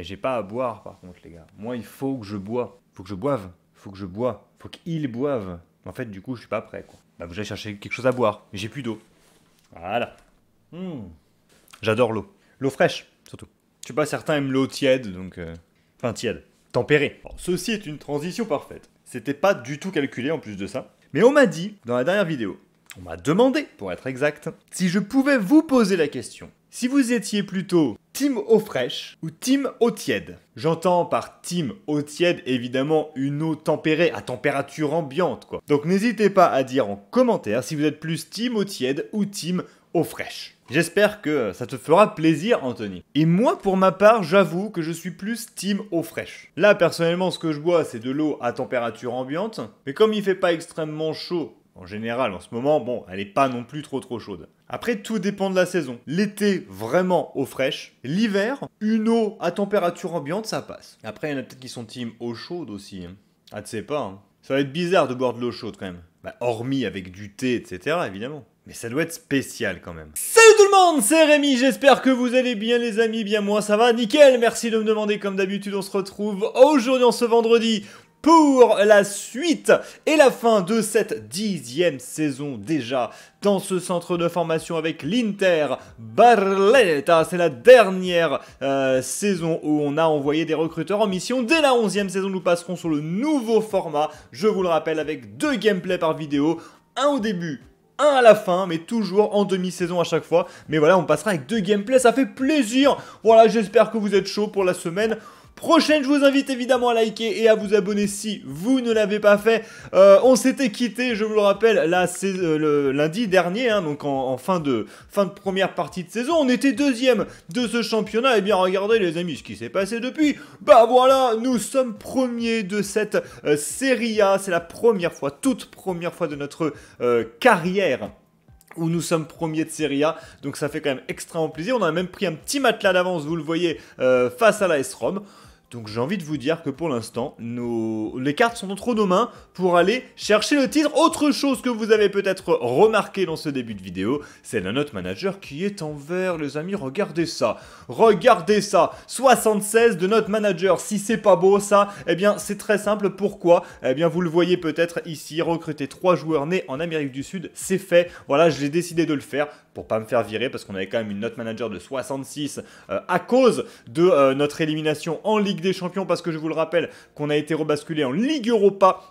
Mais j'ai pas à boire, par contre, les gars. Moi, il faut que je bois. Faut que je boive. Faut que je bois. Faut qu'ils boivent. En fait, du coup, je suis pas prêt, quoi. Bah, vous allez chercher quelque chose à boire. J'ai plus d'eau. Voilà. Hmm. J'adore l'eau. L'eau fraîche, surtout. Je sais pas, certains aiment l'eau tiède, donc... Euh, enfin, tiède. Tempérée. ceci est une transition parfaite. C'était pas du tout calculé, en plus de ça. Mais on m'a dit, dans la dernière vidéo, on m'a demandé, pour être exact, si je pouvais vous poser la question. Si vous étiez plutôt team eau fraîche ou team eau tiède. J'entends par team eau tiède évidemment une eau tempérée à température ambiante quoi. Donc n'hésitez pas à dire en commentaire si vous êtes plus team eau tiède ou team eau fraîche. J'espère que ça te fera plaisir, Anthony. Et moi, pour ma part, j'avoue que je suis plus team eau fraîche. Là, personnellement, ce que je bois, c'est de l'eau à température ambiante. Mais comme il fait pas extrêmement chaud en général en ce moment, bon, elle n'est pas non plus trop trop chaude. Après, tout dépend de la saison. L'été, vraiment eau fraîche. L'hiver, une eau à température ambiante, ça passe. Après, il y en a peut-être qui sont team eau chaude aussi. Hein. Ah, tu sais pas. Hein. Ça va être bizarre de boire de l'eau chaude quand même. Bah, hormis avec du thé, etc., évidemment. Mais ça doit être spécial quand même. Salut tout le monde, c'est Rémi, j'espère que vous allez bien les amis, bien moi ça va, nickel, merci de me demander comme d'habitude, on se retrouve aujourd'hui en ce vendredi pour la suite et la fin de cette dixième saison déjà dans ce centre de formation avec l'Inter Barletta. C'est la dernière euh, saison où on a envoyé des recruteurs en mission. Dès la onzième saison, nous passerons sur le nouveau format, je vous le rappelle, avec deux gameplays par vidéo. Un au début, un à la fin, mais toujours en demi-saison à chaque fois. Mais voilà, on passera avec deux gameplays, ça fait plaisir. Voilà, j'espère que vous êtes chaud pour la semaine prochaine. Je vous invite évidemment à liker et à vous abonner si vous ne l'avez pas fait. Euh, on s'était quitté, je vous le rappelle, là euh, le lundi dernier, hein, donc en, fin, de, fin de première partie de saison. On était deuxième de ce championnat. Et eh bien regardez les amis ce qui s'est passé depuis. Bah voilà, nous sommes premiers de cette euh, Serie A. C'est la première fois, toute première fois de notre carrière où nous sommes premiers de Serie A, donc ça fait quand même extrêmement plaisir. On a même pris un petit matelas d'avance, vous le voyez, face à la S-Rom. Donc j'ai envie de vous dire que pour l'instant, les cartes sont entre nos mains pour aller chercher le titre. Autre chose que vous avez peut-être remarqué dans ce début de vidéo, c'est la note manager qui est en vert, les amis, regardez ça. Regardez ça, 76 de note manager, si c'est pas beau ça, eh bien c'est très simple, pourquoi Eh bien vous le voyez peut-être ici, recruter 3 joueurs nés en Amérique du Sud, c'est fait. Voilà, je l'ai décidé de le faire pour pas me faire virer parce qu'on avait quand même une note manager de 66 euh, à cause de euh, notre élimination en Ligue des Champions parce que je vous le rappelle qu'on a été rebasculé en Ligue Europa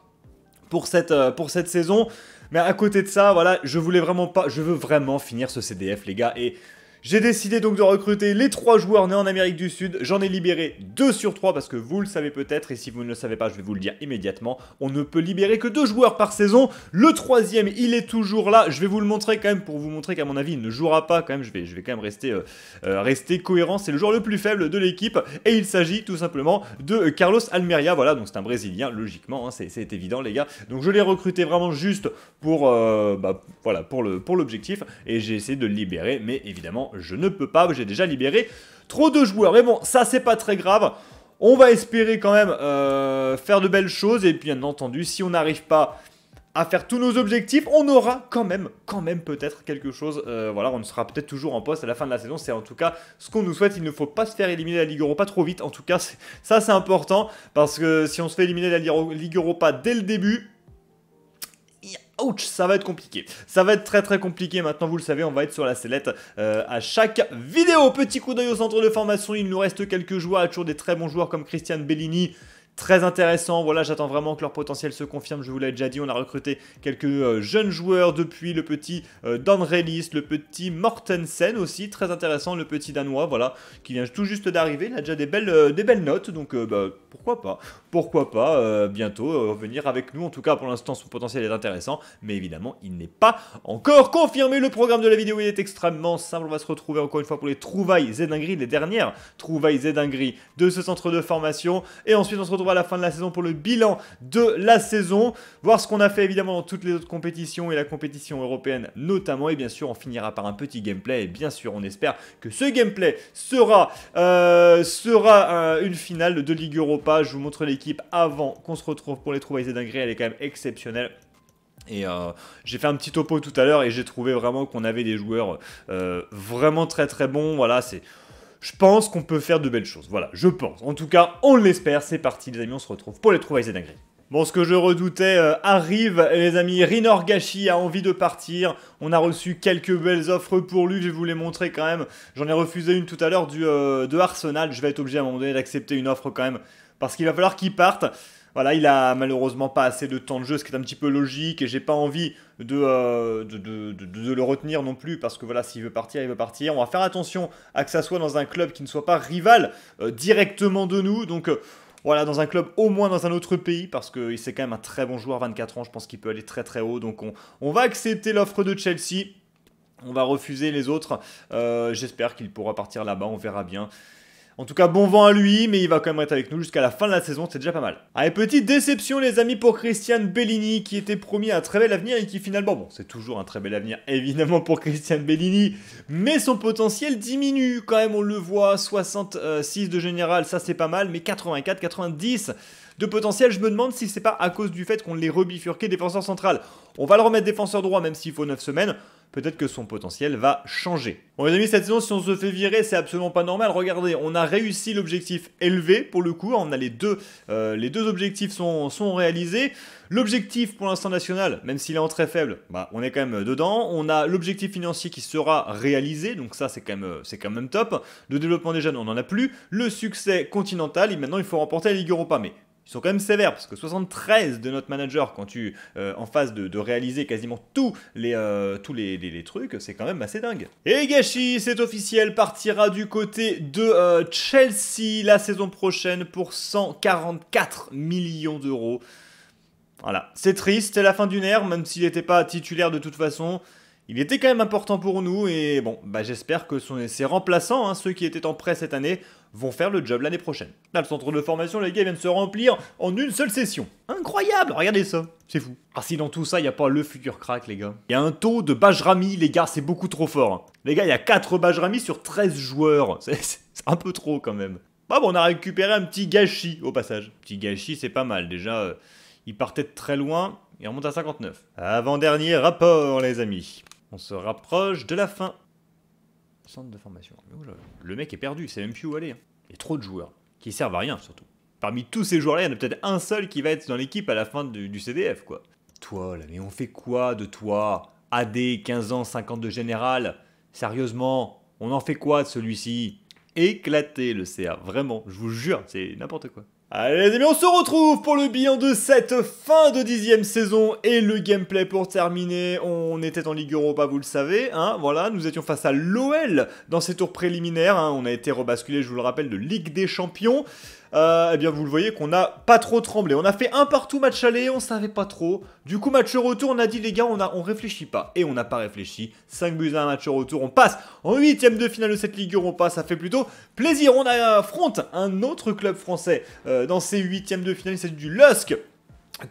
pour cette, euh, pour cette saison. Mais à côté de ça, voilà, je voulais vraiment pas, je veux vraiment finir ce CDF les gars et j'ai décidé donc de recruter les trois joueurs nés en Amérique du Sud. J'en ai libéré deux sur trois parce que vous le savez peut-être et si vous ne le savez pas, je vais vous le dire immédiatement. On ne peut libérer que deux joueurs par saison. Le troisième, il est toujours là. Je vais vous le montrer quand même pour vous montrer qu'à mon avis, il ne jouera pas quand même. Je vais, je vais quand même rester, euh, euh, rester cohérent. C'est le joueur le plus faible de l'équipe et il s'agit tout simplement de Carlos Almeria. Voilà, donc c'est un Brésilien, logiquement, hein. c'est évident les gars. Donc je l'ai recruté vraiment juste pour, euh, bah, pour l'objectif et j'ai essayé de le libérer, mais évidemment je ne peux pas, j'ai déjà libéré trop de joueurs. Mais bon, ça, c'est pas très grave. On va espérer quand même euh, faire de belles choses. Et puis bien entendu, si on n'arrive pas à faire tous nos objectifs, on aura quand même, quand même peut-être quelque chose. Euh, voilà, on sera peut-être toujours en poste à la fin de la saison. C'est en tout cas ce qu'on nous souhaite. Il ne faut pas se faire éliminer la Ligue Europa trop vite. En tout cas, ça c'est important parce que si on se fait éliminer la Ligue Europa dès le début, Ouch, ça va être compliqué. Ça va être très très compliqué. Maintenant, vous le savez, on va être sur la sellette euh, à chaque vidéo. Petit coup d'œil au centre de formation. Il nous reste quelques joueurs, toujours des très bons joueurs comme Christian Bellini très intéressant. Voilà, j'attends vraiment que leur potentiel se confirme. Je vous l'ai déjà dit, on a recruté quelques euh, jeunes joueurs depuis le petit euh, Dan Relis, le petit Mortensen aussi, très intéressant, le petit danois, voilà, qui vient tout juste d'arriver. Il a déjà des belles, euh, des belles notes, donc bah, pourquoi pas, pourquoi pas bientôt venir avec nous. En tout cas, pour l'instant, son potentiel est intéressant, mais évidemment, il n'est pas encore confirmé. Le programme de la vidéo il est extrêmement simple. On va se retrouver encore une fois pour les trouvailles Zedingri, les dernières trouvailles Zedingri de ce centre de formation, et ensuite on se retrouve à la fin de la saison pour le bilan de la saison, voir ce qu'on a fait évidemment dans toutes les autres compétitions et la compétition européenne notamment. Et bien sûr, on finira par un petit gameplay. Et bien sûr, on espère que ce gameplay sera, euh, sera euh, une finale de Ligue Europa. Je vous montre l'équipe avant qu'on se retrouve pour les trouvailles et dingueries. Elle est quand même exceptionnelle. Et euh, j'ai fait un petit topo tout à l'heure et j'ai trouvé vraiment qu'on avait des joueurs vraiment très très bons. Voilà, c'est je pense qu'on peut faire de belles choses. Voilà, je pense. En tout cas, on l'espère. C'est parti, les amis, on se retrouve pour les trouvailles et dingueries. Bon, ce que je redoutais euh, arrive, les amis. Rinor a envie de partir. On a reçu quelques belles offres pour lui. Je vais vous les montrer quand même. J'en ai refusé une tout à l'heure euh, de Arsenal. Je vais être obligé à un moment donné d'accepter une offre quand même parce qu'il va falloir qu'il parte. Voilà, il a malheureusement pas assez de temps de jeu, ce qui est un petit peu logique, et j'ai pas envie euh, de, de, de, le retenir non plus, parce que voilà, s'il veut partir, il veut partir. On va faire attention à que ça soit dans un club qui ne soit pas rival euh, directement de nous, donc euh, voilà, dans un club, au moins dans un autre pays, parce qu'il c'est quand même un très bon joueur, 24 ans, je pense qu'il peut aller très très haut. Donc on, va accepter l'offre de Chelsea, on va refuser les autres. J'espère qu'il pourra partir là-bas, on verra bien. En tout cas, bon vent à lui, mais il va quand même être avec nous jusqu'à la fin de la saison, c'est déjà pas mal. Allez, petite déception les amis pour Christian Bellini, qui était promis un très bel avenir et qui finalement, bon, c'est toujours un très bel avenir évidemment pour Christian Bellini, mais son potentiel diminue quand même, on le voit, 66 de général, ça c'est pas mal, mais 84, 90 de potentiel. Je me demande si c'est pas à cause du fait qu'on l'ait rebifurqué défenseur central. On va le remettre défenseur droit, même s'il faut 9 semaines peut-être que son potentiel va changer. Bon les amis, cette saison, si on se fait virer, c'est absolument pas normal. Regardez, on a réussi l'objectif élevé pour le coup. Hein, on a les deux, euh, les deux objectifs sont, réalisés. L'objectif pour l'instant national, même s'il est en très faible, bah, on est quand même dedans. On a l'objectif financier qui sera réalisé, donc ça c'est quand, même, euh, quand même top. Le développement des jeunes, on n'en a plus. Le succès continental, et maintenant il faut remporter la Ligue Europa. Mais ils sont quand même sévères, parce que 73 de notre manager, quand tu euh, en phase de, réaliser quasiment tous les, euh, tous les, trucs, c'est quand même assez dingue. Et Gashi, cet officiel, partira du côté de euh, Chelsea la saison prochaine pour 144 millions d'euros. Voilà, c'est triste, c'est la fin d'une ère, même s'il n'était pas titulaire de toute façon il était quand même important pour nous et bon, bah j'espère que son, ses remplaçants, hein, ceux qui étaient en prêt cette année, vont faire le job l'année prochaine. Là, le centre de formation, les gars, vient de se remplir en une seule session. Incroyable, regardez ça, c'est fou. Ah si dans tout ça, il n'y a pas le futur crack, les gars. Il y a un taux de Bajrami, les gars, c'est beaucoup trop fort. Hein. Les gars, il y a 4 Bajrami sur 13 joueurs, c'est un peu trop quand même. Bah bon, on a récupéré un petit gâchis au passage. Petit gâchis, c'est pas mal, déjà, euh, il partait de très loin, il remonte à 59. Avant-dernier rapport, les amis. On se rapproche de la fin. Centre de formation. Oh le mec est perdu, il sait même plus où aller. Hein. Il y a trop de joueurs, qui servent à rien surtout. Parmi tous ces joueurs-là, il y en a peut-être un seul qui va être dans l'équipe à la fin du, CDF, quoi. Toi, là, mais on fait quoi de toi AD, 15 ans, de général Sérieusement, on en fait quoi de celui-ci Éclatez le CA, vraiment, je vous jure, c'est n'importe quoi. Allez les amis, on se retrouve pour le bilan de cette fin de dixième saison et le gameplay pour terminer. On était en Ligue Europa, vous le savez, hein, voilà, nous étions face à l'OL dans ces tours préliminaires, hein, on a été rebasculé, je vous le rappelle, de Ligue des Champions euh, eh bien vous le voyez qu'on n'a pas trop tremblé. On a fait un partout match aller, on savait pas trop. Du coup match retour, on a dit les gars, on, a, on réfléchit pas. Et on n'a pas réfléchi. 5 buts à un match retour, on passe en huitième de finale de cette Ligue Europa, ça fait plutôt plaisir. On affronte un autre club français euh, dans ces huitièmes de finale, c'est du Lusk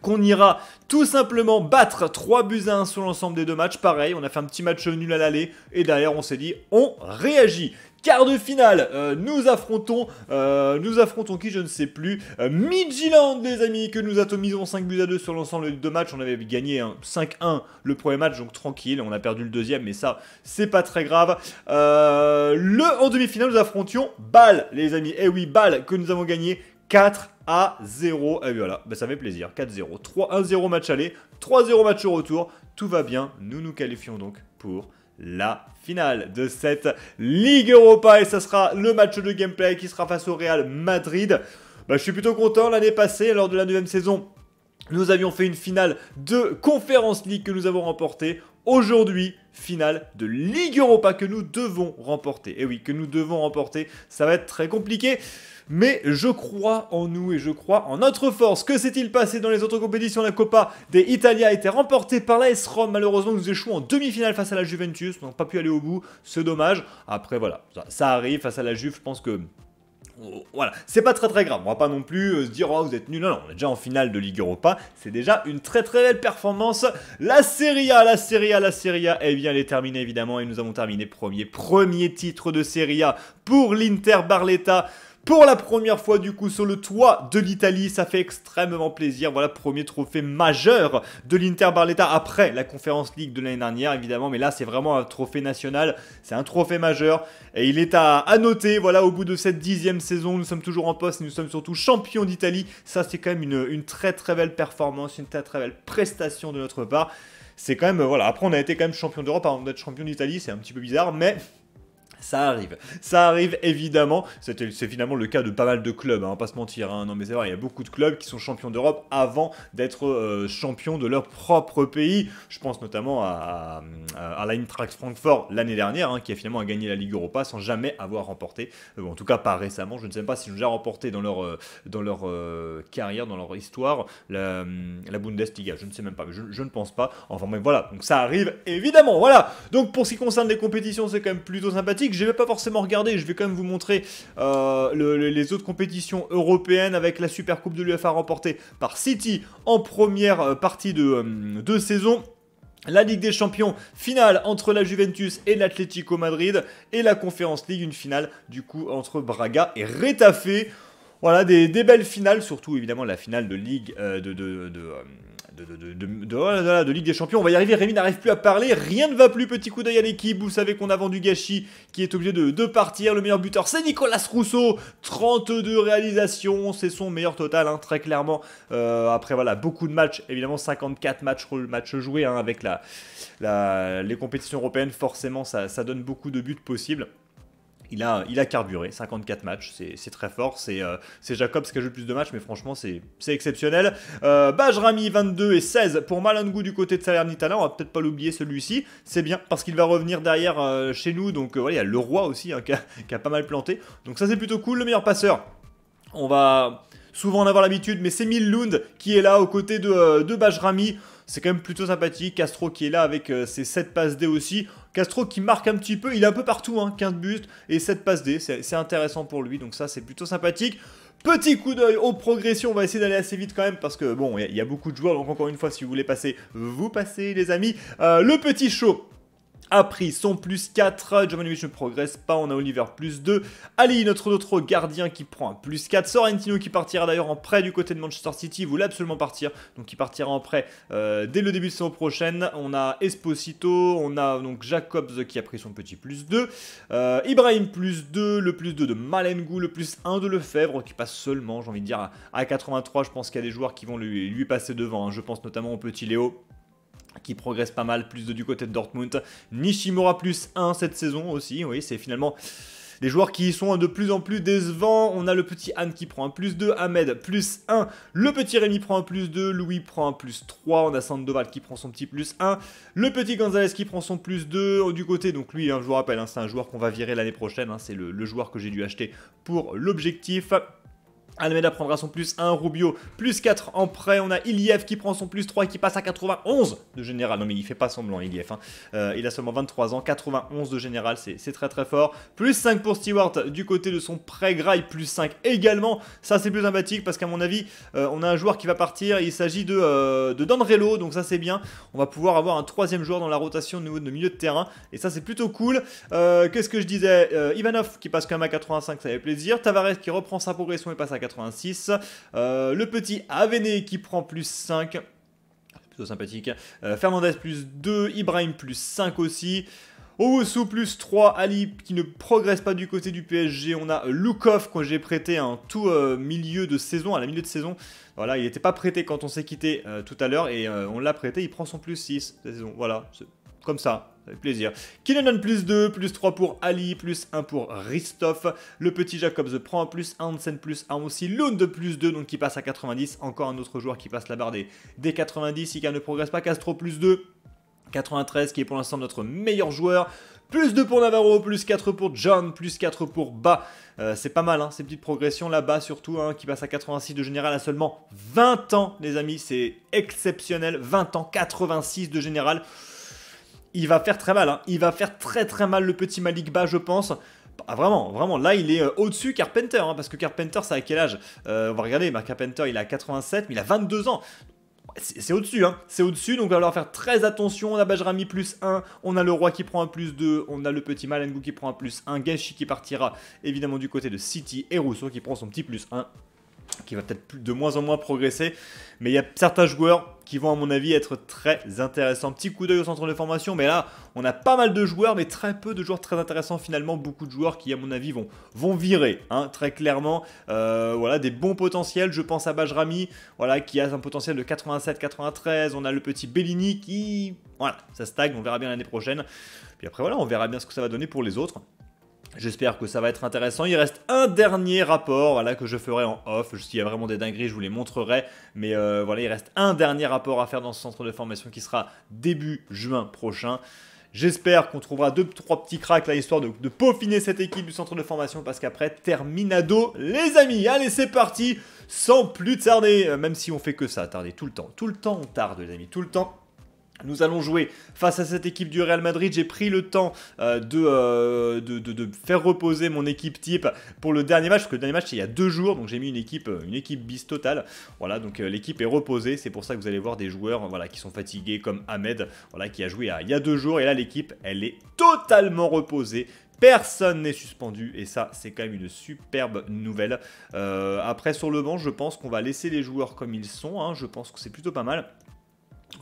qu'on ira tout simplement battre 3 buts à 1 sur l'ensemble des deux matchs. Pareil, on a fait un petit match nul à l'aller et derrière on s'est dit on réagit. Quart de finale, euh, nous affrontons, euh, nous affrontons qui je ne sais plus, euh, les amis, que nous atomisons 5 buts à 2 sur l'ensemble des deux matchs, on avait gagné 5-1 hein, le premier match, donc tranquille, on a perdu le deuxième, mais ça, c'est pas très grave. Euh, le, en demi-finale, nous affrontions Ball, les amis, et eh oui, Ball que nous avons gagné 4 à 0. Et eh voilà, ben, ça fait plaisir. 4-0. 3-1-0 match aller, 3-0 match au retour. Tout va bien. Nous nous qualifions donc pour la finale de cette Ligue Europa et ça sera le match de gameplay qui sera face au Real Madrid. Bah, je suis plutôt content l'année passée lors de la 9 saison. Nous avions fait une finale de conférence League que nous avons remportée. Aujourd'hui, finale de Ligue Europa que nous devons remporter. Et oui, que nous devons remporter, ça va être très compliqué mais je crois en nous et je crois en notre force. Que s'est-il passé dans les autres compétitions La Copa des Italia a été remportée par la s Malheureusement, nous échouons en demi-finale face à la Juventus, n'a pas pu aller au bout. C'est dommage. Après, voilà, ça, arrive face à la Juve. Je pense que oh, voilà, c'est pas très très grave. On ne va pas non plus euh, se dire oh vous êtes nuls. Non, non, on est déjà en finale de Ligue Europa. C'est déjà une très très belle performance. La Serie A, la Serie A, la Serie A. Eh bien, elle est terminée évidemment et nous avons terminé premier premier titre de Serie A pour l'Inter Barletta pour la première fois du coup sur le toit de l'Italie. Ça fait extrêmement plaisir. Voilà, premier trophée majeur de l'Inter Barletta après la Conférence League de l'année dernière évidemment. Mais là, c'est vraiment un trophée national. C'est un trophée majeur. Et il est à, noter, voilà, au bout de cette dixième saison, nous sommes toujours en poste. Nous sommes surtout champions d'Italie. Ça, c'est quand même une, une très très belle performance, une très très belle prestation de notre part c'est quand même voilà après on a été quand même champion d'Europe avant d'être champion d'Italie c'est un petit peu bizarre mais ça arrive, ça arrive évidemment. C'est finalement le cas de pas mal de clubs, hein, pas se mentir. Hein. Non mais c'est vrai, il y a beaucoup de clubs qui sont champions d'Europe avant d'être euh, champions de leur propre pays. Je pense notamment à, à, à Francfort l'année dernière, hein, qui a finalement gagné la Ligue Europa sans jamais avoir remporté, euh, en tout cas pas récemment. Je ne sais même pas s'ils ont déjà remporté dans leur, euh, dans leur carrière, dans leur histoire, hum, la, Bundesliga. Je ne sais même pas, je, ne pense pas. Enfin mais voilà, donc ça arrive évidemment. Voilà. Donc pour ce qui concerne les compétitions, c'est quand même plutôt sympathique que je vais pas forcément regarder, je vais quand même vous montrer euh, les autres compétitions européennes avec la Super Coupe de l'UFA remportée par City en première euh, partie de, euh, de saison. La Ligue des Champions, finale entre la Juventus et l'Atlético Madrid. Et la Conférence League, une finale du coup entre Braga et Retafe. Voilà, des, belles finales, surtout évidemment la finale de Ligue de, de, oh de, Ligue des Champions. On va y arriver, Rémi n'arrive plus à parler, rien ne va plus, petit coup d'œil à l'équipe, vous savez qu'on a vendu Gachi qui est obligé de, partir, le meilleur buteur c'est Nicolas Rousseau, 32 réalisations, c'est son meilleur total, hein, très clairement, euh, après voilà, beaucoup de matchs, évidemment 54 matchs, matchs joués hein, avec la, les compétitions européennes, forcément ça, ça donne beaucoup de buts possibles il a, il a carburé, 54 matchs, c'est très fort, c'est euh, Jacobs qui a joué le plus de matchs, mais franchement c'est exceptionnel. Euh, Bajrami 22 et 16 pour Malangou du côté de Salernitana, on va peut-être pas l'oublier celui-ci, c'est bien parce qu'il va revenir derrière euh, chez nous, donc voilà, il y a le roi aussi hein, qui, a, pas mal planté, donc ça c'est plutôt cool, le meilleur passeur, on va souvent en avoir l'habitude, mais c'est Millund qui est là aux côtés de, de Bajrami. C'est quand même plutôt sympathique. Castro qui est là avec ses 7 passes D aussi. Castro qui marque un petit peu, il est un peu partout, hein, 15 bustes et 7 passes D, c'est intéressant pour lui, donc ça c'est plutôt sympathique. Petit coup d'œil aux progressions, on va essayer d'aller assez vite quand même parce que bon, il y, a beaucoup de joueurs, donc encore une fois, si vous voulez passer, vous passez les amis. Euh, le petit show a pris son plus 4. Jovanovic ne progresse pas. On a Oliver plus 2. Ali, notre autre gardien qui prend un plus 4. Sorrentino qui partira d'ailleurs en prêt du côté de Manchester City. Il voulait absolument partir. Donc il partira en prêt euh, dès le début de saison prochaine. On a Esposito. On a donc Jacobs qui a pris son petit plus 2. Euh, Ibrahim plus 2. Le plus 2 de Malengou, Le plus 1 de Lefebvre qui passe seulement, j'ai envie de dire, à, 83. Je pense qu'il y a des joueurs qui vont lui, passer devant. Hein. Je pense notamment au petit Léo qui progresse pas mal, plus de du côté de Dortmund. Nishimura plus 1 cette saison aussi, oui, c'est finalement des joueurs qui sont de plus en plus décevants. On a le petit Anne qui prend un plus 2, Ahmed plus 1, le petit Rémi prend un plus 2, Louis prend un plus 3, on a Sandoval qui prend son petit plus 1, le petit Gonzalez qui prend son plus 2 du côté. Donc lui, hein, je vous rappelle, hein, c'est un joueur qu'on va virer l'année prochaine, hein, c'est le joueur que j'ai dû acheter pour l'objectif. Almeida prendra son plus 1, Rubio plus 4 en prêt, on a Iliev qui prend son plus 3 et qui passe à 91 de général, non mais il fait pas semblant Iliev, hein. euh, il a seulement 23 ans, 91 de général c'est très très fort, plus 5 pour Stewart du côté de son prêt graille, plus 5 également, ça c'est plus sympathique parce qu'à mon avis euh, on a un joueur qui va partir, il s'agit de, euh, donc ça c'est bien, on va pouvoir avoir un troisième joueur dans la rotation au niveau de milieu de terrain et ça c'est plutôt cool, euh, qu'est-ce que je disais, Ivanov qui passe quand même à 85 ça fait plaisir, Tavares qui reprend sa progression et passe à 85 euh, le petit Avené qui prend plus 5. Plutôt sympathique. Euh, Fernandez plus 2. Ibrahim plus 5 aussi. Owusu plus 3, Ali qui ne progresse pas du côté du PSG. On a Lukov que j'ai prêté en tout euh, milieu de saison, à la saison. Voilà, il n'était pas prêté quand on s'est quitté tout à l'heure et on l'a prêté, il prend son plus 6 cette saison. Voilà, comme ça, avec plaisir. Kinnanan plus 2, plus 3 pour Ali, plus 1 pour Ristoff. Le petit Jacobs prend un plus, Hansen plus 1 aussi. Lund plus 2, donc qui passe à 90. Encore un autre joueur qui passe la barre des, des 90. Ika ne progresse pas, Castro plus 2. 93 qui est pour l'instant notre meilleur joueur. Plus 2 pour Navarro, plus 4 pour John, plus 4 pour Ba. Euh, c'est pas mal, hein, ces petites progressions là-bas surtout, hein, qui passe à 86 de général à seulement 20 ans, les amis. C'est exceptionnel, 20 ans, 86 de général il va faire très mal. Hein. Il va faire très très mal le petit Malik Ba, je pense. Ah, vraiment, vraiment, là il est euh, au-dessus Carpenter, hein, parce que Carpenter, ça à quel âge euh, On va regarder, bah, Carpenter il a 87, mais il a 22 ans. C'est au-dessus, hein. c'est au-dessus, donc il va falloir faire très attention. On a Bajrami plus 1, on a le roi qui prend un plus 2, on a le petit Malengu qui prend un plus 1, Genshi qui partira évidemment du côté de City et Rousseau qui prend son petit plus 1, qui va peut-être de moins en moins progresser. Mais il y a certains joueurs, qui vont à mon avis être très intéressants. Petit coup d'œil au centre de formation, mais là on a pas mal de joueurs, mais très peu de joueurs très intéressants finalement, beaucoup de joueurs qui à mon avis vont, vont virer, hein, très clairement. Euh, voilà, des bons potentiels, je pense à Bajrami, voilà, qui a un potentiel de 87-93, on a le petit Bellini qui... Voilà, ça stagne, on verra bien l'année prochaine. Puis après voilà, on verra bien ce que ça va donner pour les autres. J'espère que ça va être intéressant. Il reste un dernier rapport voilà, que je ferai en off. S'il y a vraiment des dingueries, je vous les montrerai. Mais euh, voilà, il reste un dernier rapport à faire dans ce centre de formation qui sera début juin prochain. J'espère qu'on trouvera deux, trois petits cracks là, histoire de, de peaufiner cette équipe du centre de formation, parce qu'après, terminado, les amis. Allez, c'est parti, sans plus tarder, euh, même si on fait que ça, tarder tout le temps. Tout le temps, on tarde, les amis, tout le temps. Nous allons jouer face à cette équipe du Real Madrid. J'ai pris le temps euh, euh, de, faire reposer mon équipe type pour le dernier match, parce que le dernier match c'est il y a deux jours, donc j'ai mis une équipe, euh, une équipe bis totale. Voilà, donc l'équipe est reposée. C'est pour ça que vous allez voir des joueurs voilà, qui sont fatigués, comme Ahmed, voilà, qui a joué il y a deux jours. Et là, l'équipe, elle est totalement reposée. Personne n'est suspendu et ça c'est quand même une superbe nouvelle. après sur le banc je pense qu'on va laisser les joueurs comme ils sont, hein. je pense que c'est plutôt pas mal.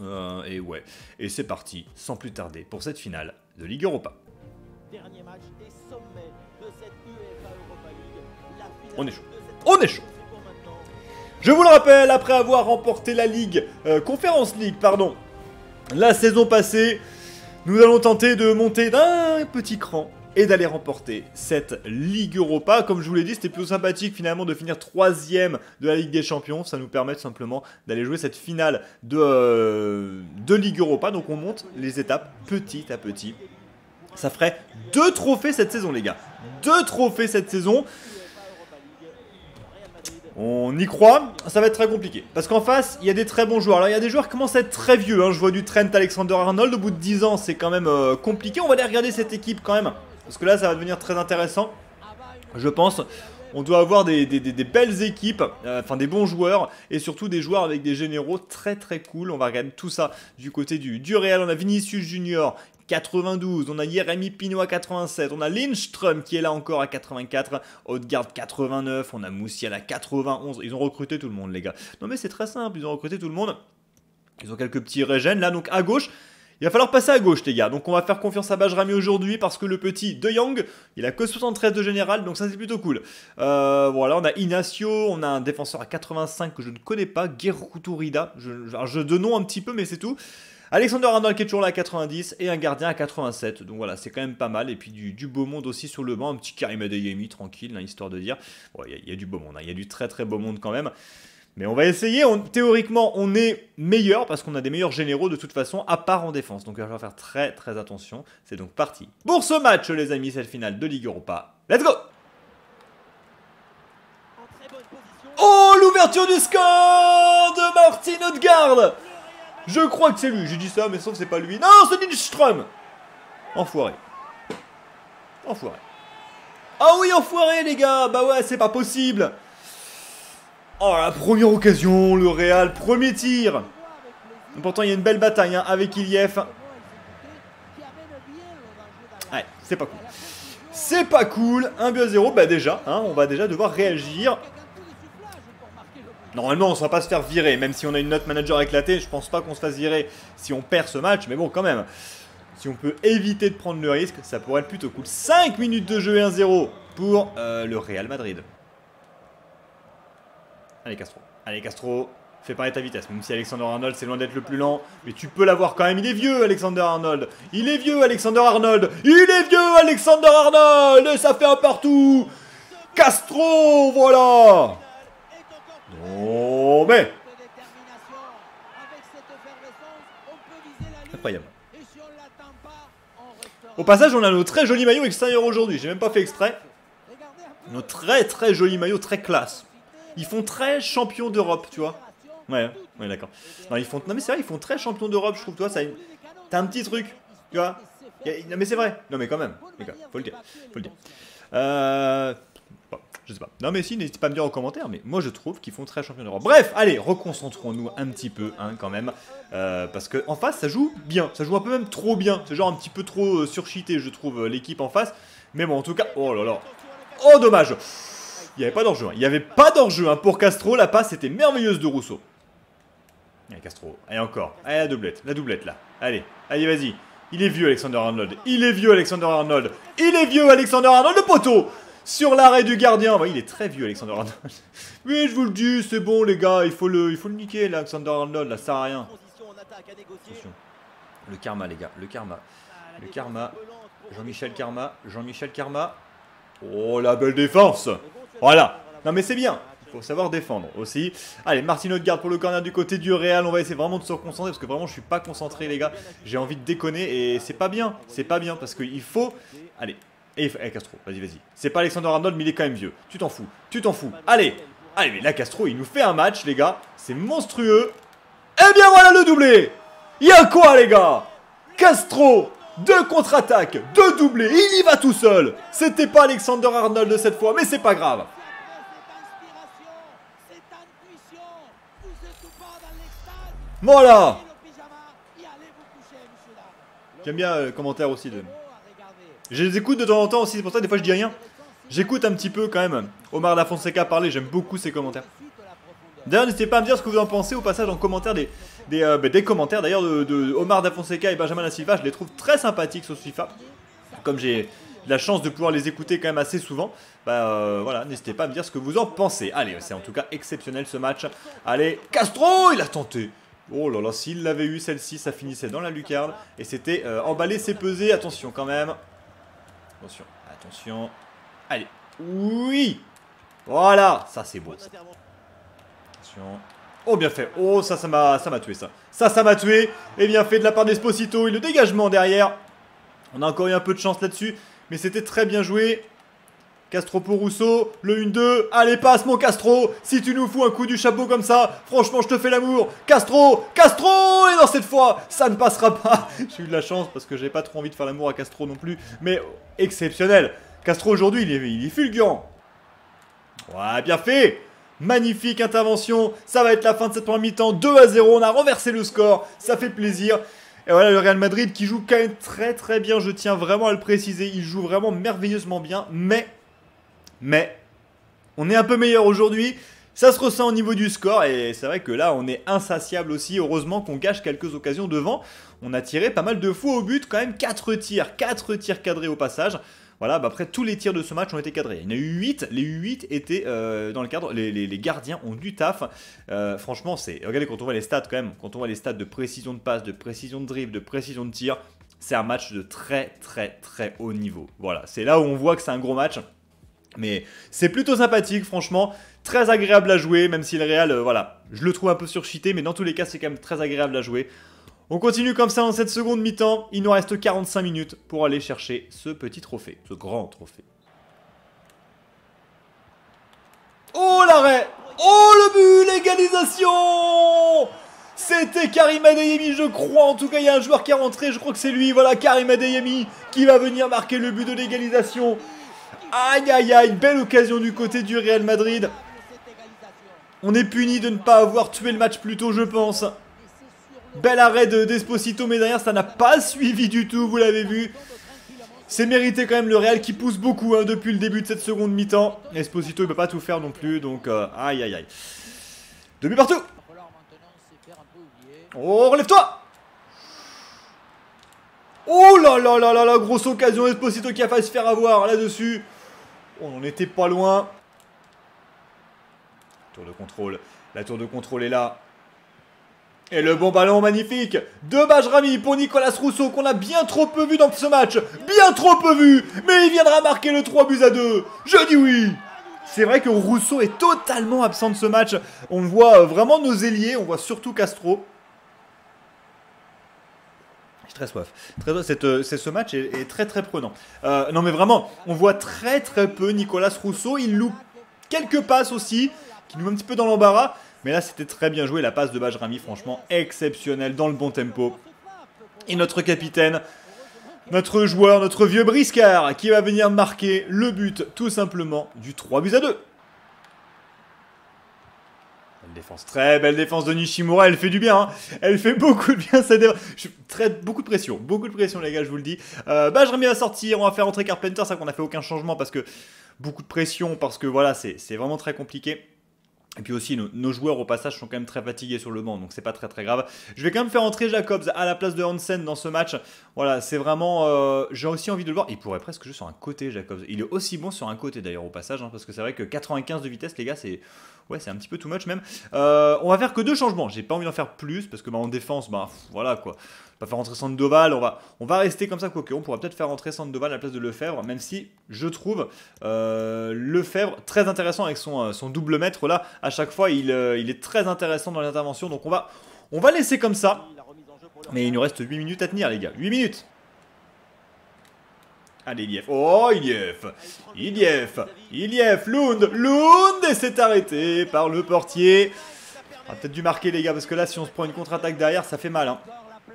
Euh, et ouais, et c'est parti, sans plus tarder, pour cette finale de Ligue Europa. On est chaud. On est chaud. Je vous le rappelle, après avoir remporté la Ligue, euh, Conférence League, pardon, la saison passée, nous allons tenter de monter d'un petit cran et d'aller remporter cette Ligue Europa. Comme je vous l'ai dit, c'était plutôt sympathique finalement de finir troisième de la Ligue des Champions. Ça nous permet simplement d'aller jouer cette finale de, euh, de Ligue Europa. Donc on monte les étapes petit à petit. Ça ferait deux trophées cette saison, les gars. Deux trophées cette saison. On y croit, ça va être très compliqué. Parce qu'en face, il y a des très bons joueurs. Alors, il y a des joueurs qui commencent à être très vieux. Hein. Je vois du Trent Alexander Arnold. Au bout de 10 ans, c'est quand même euh, compliqué. On va aller regarder cette équipe quand même parce que là, ça va devenir très intéressant, je pense. On doit avoir des, belles équipes, euh, enfin des bons joueurs, et surtout des joueurs avec des généraux très très cool. On va regarder tout ça du côté du, du Real. On a Vinicius Junior 92, on a Jeremy Pino à 87, on a Lindström qui est là encore à 84, Odegaard 89, on a Moussiel à 91. Ils ont recruté tout le monde, les gars. Non, mais c'est très simple, ils ont recruté tout le monde. Ils ont quelques petits régènes là, donc à gauche. Il va falloir passer à gauche, les gars. Donc on va faire confiance à Bajrami aujourd'hui parce que le petit De Jong, il a que 73 de général, donc ça c'est plutôt cool. Euh, voilà, on a Inacio, on a un défenseur à 85 que je ne connais pas, Geruturida. Je, je, je de un petit peu, mais c'est tout. Alexander Arnold qui est toujours là à 90 et un gardien à 87. Donc voilà, c'est quand même pas mal. Et puis du, beau monde aussi sur le banc. Un petit Karim Adeyemi, tranquille, hein, histoire de dire. Bon, il y, a du beau monde, hein. il y a du très très beau monde quand même. Mais on va essayer. On, théoriquement, on est meilleur parce qu'on a des meilleurs généraux de toute façon, à part en défense. Donc il va faire très très attention. C'est donc parti. Pour ce match, les amis, c'est le final de Ligue Europa. Let's go Oh, l'ouverture du score de Martin Odegaard Je crois que c'est lui. J'ai dit ça, mais sauf c'est pas lui. Non, c'est Lindström Enfoiré. Enfoiré. Ah oh oui, enfoiré, les gars Bah ouais, c'est pas possible Oh, la première occasion, le Real, premier tir. pourtant, il y a une belle bataille hein, avec Iliev. Ouais, c'est pas cool. C'est pas cool. 1 but à 0, bah déjà, hein, on va déjà devoir réagir. Normalement, on ne va pas se faire virer, même si on a une note manager éclatée. Je pense pas qu'on se fasse virer si on perd ce match, mais bon, quand même. Si on peut éviter de prendre le risque, ça pourrait être plutôt cool. 5 minutes de jeu et 1-0 pour euh, le Real Madrid. Allez Castro. Allez Castro, fais parler ta vitesse. Même si Alexander Arnold, c'est loin d'être le plus lent. Mais tu peux l'avoir quand même. Il est vieux, Alexander Arnold. Il est vieux, Alexander Arnold. Il est vieux, Alexander Arnold. Et ça fait un partout. Castro, voilà. Non, mais. Incroyable. Au passage, on a nos très jolis maillots extérieurs aujourd'hui. J'ai même pas fait extrait. Nos très très jolis maillots, très classe. Ils font très champion d'Europe, tu vois. Ouais, ouais, d'accord. Non, ils font... non, mais c'est vrai, ils font très champion d'Europe, je trouve, toi, ça. T'as un petit truc, tu vois. Non, mais c'est vrai. Non, mais quand même, faut le dire. Faut le dire. Euh. je sais pas. Non, mais si, n'hésitez pas à me dire en commentaire, mais moi je trouve qu'ils font très champion d'Europe. Bref, allez, reconcentrons-nous un petit peu, hein, quand même. Euh, parce que en face, ça joue bien. Ça joue un peu même trop bien. C'est genre un petit peu trop euh, surchité, je trouve, euh, l'équipe en face. Mais bon, en tout cas, oh là là. Oh, dommage! Il n'y avait pas d'enjeu. Hein. Il n'y avait pas d'enjeu. Hein. Pour Castro, la passe était merveilleuse de Rousseau. Allez, Castro. Allez, encore. Allez, la doublette. La doublette, là. Allez. Allez, vas-y. Il est vieux, Alexander Arnold. Il est vieux, Alexander Arnold. Il est vieux, Alexander Arnold. Le poteau sur l'arrêt du gardien. il est très vieux, Alexander Arnold. Oui je vous le dis, c'est bon, les gars. Il faut le, il faut niquer, Alexander Arnold. Là, ça sert à rien. Le karma, les gars. Le karma. Le karma. Jean-Michel Karma. Jean-Michel Karma. Oh, la belle défense voilà. Non, mais c'est bien. Il faut savoir défendre aussi. Allez, Martino de garde pour le corner du côté du Real. On va essayer vraiment de se concentrer parce que vraiment, je suis pas concentré, les gars. J'ai envie de déconner et c'est pas bien. C'est pas bien parce qu'il faut. Allez. Et eh, Castro, vas-y, vas-y. C'est pas Alexandre Arnold, mais il est quand même vieux. Tu t'en fous. Tu t'en fous. Allez. Allez, mais là, Castro, il nous fait un match, les gars. C'est monstrueux. Et eh bien, voilà le doublé. Il a quoi, les gars Castro deux contre-attaques, deux doublés, il y va tout seul C'était pas Alexander Arnold de cette fois, mais c'est pas grave Voilà J'aime bien euh, les commentaire aussi. De... Je les écoute de temps en temps aussi, c'est pour ça que des fois je dis rien. J'écoute un petit peu quand même Omar lafonseca Fonseca parler, j'aime beaucoup ses commentaires. D'ailleurs, n'hésitez pas à me dire ce que vous en pensez au passage en commentaire des, euh, bah, des, commentaires d'ailleurs de, Omar Da Fonseca et Benjamin la Silva. Je les trouve très sympathiques sur FIFA. Comme j'ai la chance de pouvoir les écouter quand même assez souvent, bah euh, voilà, n'hésitez pas à me dire ce que vous en pensez. Allez, c'est en tout cas exceptionnel ce match. Allez, Castro, il a tenté. Oh là là, s'il l'avait eu celle-ci, ça finissait dans la lucarne. Et c'était euh, emballé, c'est pesé. Attention quand même. Attention, attention. Allez, oui Voilà, ça c'est beau. Attention. Oh bien fait, oh ça ça m'a ça m'a tué ça. Ça ça m'a tué, et eh bien fait de la part d'Esposito, et le dégagement derrière. On a encore eu un peu de chance là-dessus, mais c'était très bien joué. Castro pour Rousseau, le 1-2, allez passe mon Castro, si tu nous fous un coup du chapeau comme ça, franchement je te fais l'amour, Castro, Castro, et dans cette fois, ça ne passera pas, j'ai eu de la chance parce que j'ai pas trop envie de faire l'amour à Castro non plus, mais exceptionnel, Castro aujourd'hui il est, il est fulgurant, ouais bien fait, Magnifique intervention, ça va être la fin de cette première mi-temps, 2 à 0, on a renversé le score, ça fait plaisir. Et voilà le Real Madrid qui joue quand même très très bien, je tiens vraiment à le préciser, il joue vraiment merveilleusement bien, mais, mais, on est un peu meilleur aujourd'hui, ça se ressent au niveau du score et c'est vrai que là on est insatiable aussi, heureusement qu'on gâche quelques occasions devant, on a tiré pas mal de fous au but quand même, 4 tirs, 4 tirs cadrés au passage, voilà, bah, après tous les tirs de ce match ont été cadrés. Il y en a eu 8, les 8 étaient euh, dans le cadre, les, gardiens ont du taf. Euh, franchement, c'est. Regardez quand on voit les stats quand même, quand on voit les stats de précision de passe, de précision de dribble, de précision de tir, c'est un match de très très très haut niveau. Voilà, c'est là où on voit que c'est un gros match. Mais c'est plutôt sympathique, franchement. Très agréable à jouer, même si le Real, euh, voilà, je le trouve un peu surchité, mais dans tous les cas, c'est quand même très agréable à jouer. On continue comme ça en cette seconde mi-temps. Il nous reste 45 minutes pour aller chercher ce petit trophée, ce grand trophée. Oh l'arrêt Oh le but L'égalisation C'était Karim Adeyemi, je crois. En tout cas, il y a un joueur qui est rentré, je crois que c'est lui. Voilà Karim Adeyemi qui va venir marquer le but de l'égalisation. Aïe aïe aïe, belle occasion du côté du Real Madrid. On est puni de ne pas avoir tué le match plus tôt, je pense. Bel arrêt de Desposito, mais derrière ça n'a pas suivi du tout, vous l'avez vu. C'est mérité quand même le Real qui pousse beaucoup hein, depuis le début de cette seconde mi-temps. Esposito il peut pas tout faire non plus, donc euh, aïe aïe aïe. Demi partout Oh, relève-toi Oh là là là là là, grosse occasion Esposito qui a failli se faire avoir là-dessus. On n'en était pas loin. Tour de contrôle. La tour de contrôle est là. Et le bon ballon magnifique de Bajrami pour Nicolas Rousseau qu'on a bien trop peu vu dans ce match. Bien trop peu vu Mais il viendra marquer le 3 buts à 2. Je dis oui c'est vrai que Rousseau est totalement absent de ce match. On voit euh, vraiment nos ailiers, on voit surtout Castro. J'ai très soif. Très soif. Euh, ce match est, très très prenant. Euh, non mais vraiment, on voit très très peu Nicolas Rousseau. Il loupe quelques passes aussi, qui nous met un petit peu dans l'embarras. Mais là, c'était très bien joué. La passe de Bajrami, franchement, exceptionnelle, dans le bon tempo. Et notre capitaine, notre joueur, notre vieux Briscard, qui va venir marquer le but, tout simplement, du 3 buts à 2. Belle défense, très belle défense de Nishimura, elle fait du bien, hein. elle fait beaucoup de bien Ça beaucoup de pression, beaucoup de pression les gars, je vous le dis. Euh, Bajrami bah, à sortir, on va faire entrer Carpenter, ça qu'on n'a fait aucun changement parce que beaucoup de pression, parce que voilà, c'est vraiment très compliqué. Et puis aussi, nos, joueurs au passage sont quand même très fatigués sur le banc, donc c'est pas très très grave. Je vais quand même faire entrer Jacobs à la place de Hansen dans ce match. Voilà, c'est vraiment. Euh, j'ai aussi envie de le voir. Il pourrait presque jouer sur un côté, Jacobs. Il est aussi bon sur un côté d'ailleurs au passage, hein, parce que c'est vrai que 95 de vitesse, les gars, c'est ouais, c'est un petit peu too much même. Euh, on va faire que deux changements. J'ai pas envie d'en faire plus parce que bah, en défense, bah voilà quoi. On va faire rentrer Sandoval, on va, on va rester comme ça, quoi. on pourra peut-être faire rentrer Sandoval à la place de Lefebvre, même si je trouve euh, Lefebvre très intéressant avec son, euh, son double maître là. À chaque fois, il, il est très intéressant dans l'intervention, donc on va, on va laisser comme ça. Mais il nous reste 8 minutes à tenir les gars, 8 minutes Allez, ah, Ilief. Oh, Ilief Ilief Ilief Lund Lund Et c'est arrêté par le portier. On a peut-être dû marquer, les gars, parce que là, si on se prend une contre-attaque derrière, ça fait mal. Hein.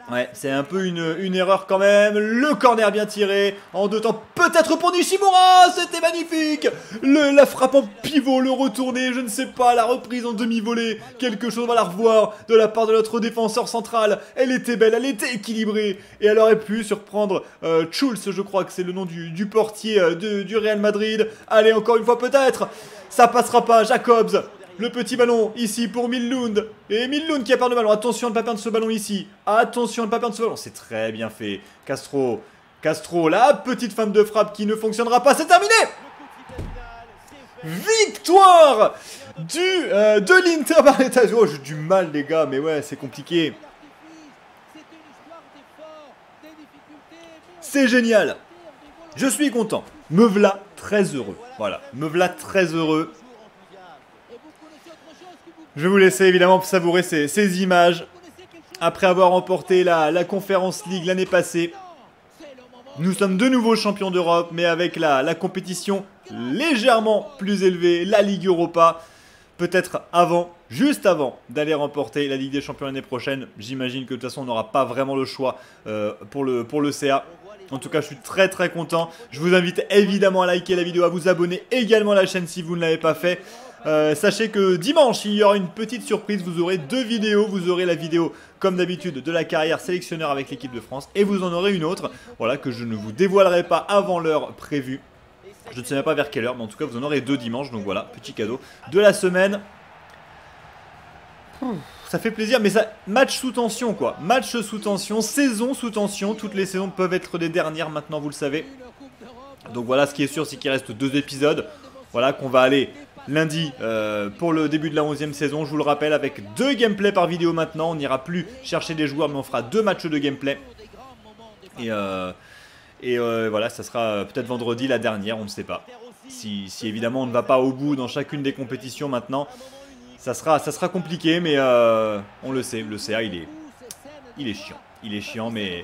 Ouais, c'est un peu une, une, erreur quand même. Le corner bien tiré. En deux temps peut-être pour Nishimura C'était magnifique le, La frappe en pivot, le retourner, je ne sais pas, la reprise en demi-volée, quelque chose, on va la revoir de la part de notre défenseur central. Elle était belle, elle était équilibrée, et elle aurait pu surprendre euh, je crois que c'est le nom du, portier euh, de, du Real Madrid. Allez, encore une fois peut-être Ça passera pas, Jacobs le petit ballon ici pour Millund. Et Milund qui a perdu le ballon. Attention à ne pas perdre ce ballon ici. Attention à ne pas perdre ce ballon. C'est très bien fait. Castro Castro la petite femme de frappe qui ne fonctionnera pas, c'est terminé Victoire du, euh, de l'Inter par Oh, j'ai du mal les gars, mais ouais, c'est compliqué. C'est génial Je suis content. Me très heureux. Voilà, me très heureux. Je vais vous laisser évidemment savourer ces, images. Après avoir emporté la, la Conférence League l'année passée, nous sommes de nouveau champions d'Europe, mais avec la, compétition légèrement plus élevée, la Ligue Europa. Peut-être avant, juste avant d'aller remporter la Ligue des Champions l'année prochaine. J'imagine que de toute façon, on n'aura pas vraiment le choix euh, pour, le, pour le CA. En tout cas, je suis très très content. Je vous invite évidemment à liker la vidéo, à vous abonner également à la chaîne si vous ne l'avez pas fait. Euh, sachez que dimanche, il y aura une petite surprise. Vous aurez deux vidéos. Vous aurez la vidéo, comme d'habitude, de la carrière sélectionneur avec l'équipe de France. Et vous en aurez une autre, voilà, que je ne vous dévoilerai pas avant l'heure prévue. Je ne sais même pas vers quelle heure, mais en tout cas, vous en aurez deux dimanche. Donc voilà, petit cadeau de la semaine. Ça fait plaisir, mais ça, match sous tension, quoi. Match sous tension, saison sous tension. Toutes les saisons peuvent être des dernières maintenant, vous le savez. Donc voilà, ce qui est sûr, c'est qu'il reste deux épisodes. Voilà, qu'on va aller lundi euh, pour le début de la 11e saison. Je vous le rappelle, avec deux gameplays par vidéo maintenant. On n'ira plus chercher des joueurs, mais on fera deux matchs de gameplay. Et, euh, et euh, voilà, ça sera peut-être vendredi la dernière, on ne sait pas. Si, évidemment on ne va pas au bout dans chacune des compétitions maintenant, ça sera, ça sera compliqué, mais on le sait, le CA il est, il est chiant. Il est chiant, mais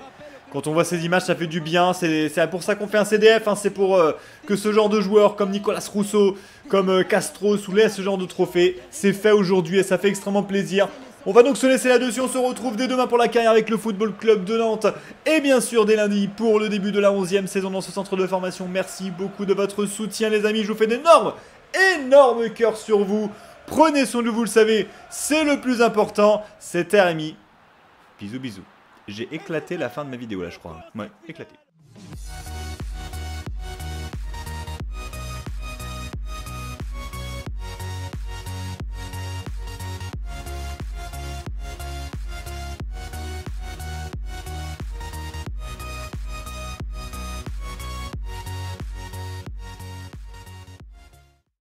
quand on voit ces images, ça fait du bien. C'est pour ça qu'on fait un CDF. Hein. C'est pour euh, que ce genre de joueurs comme Nicolas Rousseau, comme euh, Castro soulèvent ce genre de trophée. C'est fait aujourd'hui et ça fait extrêmement plaisir. On va donc se laisser là-dessus. On se retrouve dès demain pour la carrière avec le Football Club de Nantes. Et bien sûr, dès lundi pour le début de la 11e saison dans ce centre de formation. Merci beaucoup de votre soutien, les amis. Je vous fais d'énormes, énormes cœurs sur vous. Prenez soin de vous, vous le savez. C'est le plus important. C'était Rémi. Bisous, bisous. J'ai éclaté la fin de ma vidéo là, je crois. Ouais, éclaté.